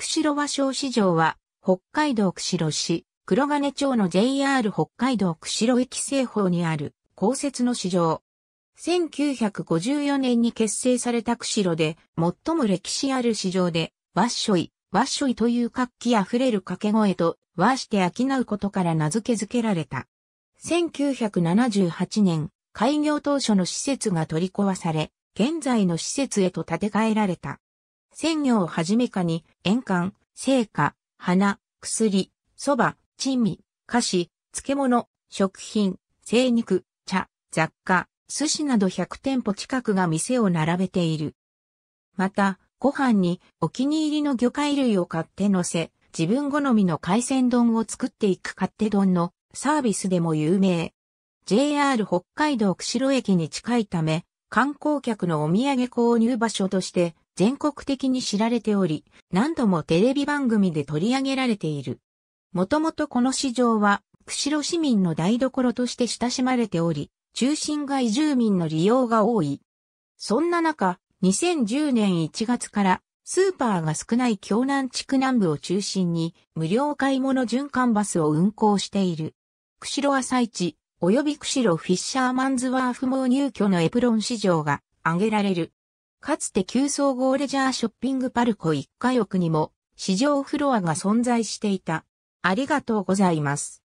釧路和商市場は、北海道釧路市、黒金町の JR 北海道釧路駅西方にある公設の市場。1954年に結成された釧路で、最も歴史ある市場で、わっしょい、わっしょいという活気あふれる掛け声と、和して商うことから名付け付けられた。1978年、開業当初の施設が取り壊され、現在の施設へと建て替えられた。鮮魚をはじめかに、塩管、生花、花、薬、蕎麦、珍味、菓子、漬物、食品、精肉、茶、雑貨、寿司など100店舗近くが店を並べている。また、ご飯にお気に入りの魚介類を買って乗せ、自分好みの海鮮丼を作っていく勝手丼のサービスでも有名。JR 北海道釧路駅に近いため、観光客のお土産購入場所として全国的に知られており、何度もテレビ番組で取り上げられている。もともとこの市場は、釧路市民の台所として親しまれており、中心街住民の利用が多い。そんな中、2010年1月からスーパーが少ない京南地区南部を中心に無料買い物循環バスを運行している。釧路朝市及び釧路フィッシャーマンズワーフも入居のエプロン市場が挙げられる。かつて旧総合レジャーショッピングパルコ1階奥にも、市場フロアが存在していた。ありがとうございます。